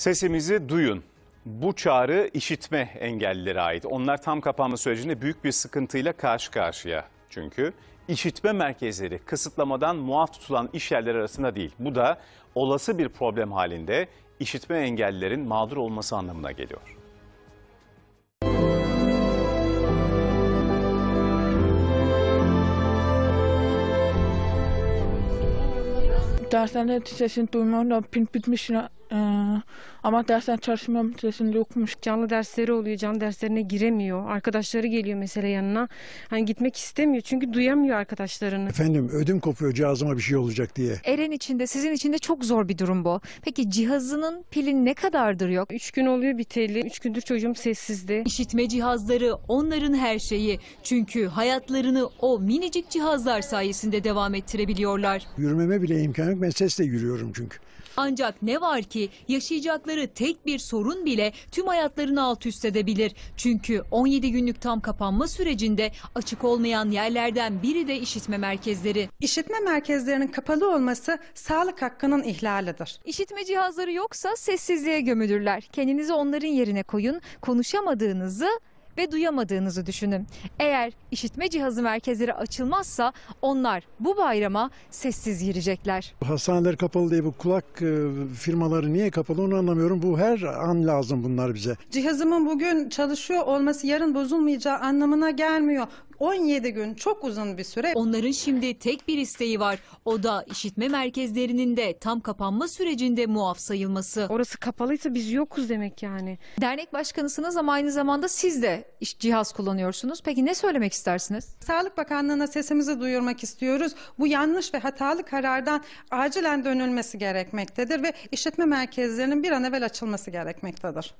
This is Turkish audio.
Sesimizi duyun. Bu çağrı işitme engellilere ait. Onlar tam kapanma sürecinde büyük bir sıkıntıyla karşı karşıya. Çünkü işitme merkezleri kısıtlamadan muaf tutulan iş yerleri arasında değil. Bu da olası bir problem halinde işitme engellilerin mağdur olması anlamına geliyor. Derslerde sesini duymuyorum, pin bitmiş ee, ama dersler çalışmam sesinde yokmuş. Canlı dersleri oluyor. Canlı derslerine giremiyor. Arkadaşları geliyor mesela yanına. Hani gitmek istemiyor çünkü duyamıyor arkadaşlarını. Efendim ödüm kopuyor cihazıma bir şey olacak diye. Eren için de sizin için de çok zor bir durum bu. Peki cihazının pili ne kadardır yok? Üç gün oluyor biteli. Üç gündür çocuğum sessizdi. İşitme cihazları onların her şeyi. Çünkü hayatlarını o minicik cihazlar sayesinde devam ettirebiliyorlar. Yürümeme bile imkan yok. Ben sesle yürüyorum çünkü. Ancak ne var ki ki yaşayacakları tek bir sorun bile tüm hayatlarını alt üst edebilir. Çünkü 17 günlük tam kapanma sürecinde açık olmayan yerlerden biri de işitme merkezleri. İşitme merkezlerinin kapalı olması sağlık hakkının ihlalidir. İşitme cihazları yoksa sessizliğe gömülürler. Kendinizi onların yerine koyun. Konuşamadığınızı ve duyamadığınızı düşünün. Eğer işitme cihazı merkezleri açılmazsa onlar bu bayrama sessiz girecekler. Hastaneler kapalı diye bu kulak e, firmaları niye kapalı onu anlamıyorum. Bu her an lazım bunlar bize. Cihazımın bugün çalışıyor olması yarın bozulmayacağı anlamına gelmiyor. 17 gün çok uzun bir süre. Onların şimdi tek bir isteği var. O da işitme merkezlerinin de tam kapanma sürecinde muaf sayılması. Orası kapalıysa biz yokuz demek yani. Dernek başkanısınız ama aynı zamanda siz de cihaz kullanıyorsunuz. Peki ne söylemek istersiniz? Sağlık Bakanlığı'na sesimizi duyurmak istiyoruz. Bu yanlış ve hatalı karardan acilen dönülmesi gerekmektedir ve işletme merkezlerinin bir an evvel açılması gerekmektedir.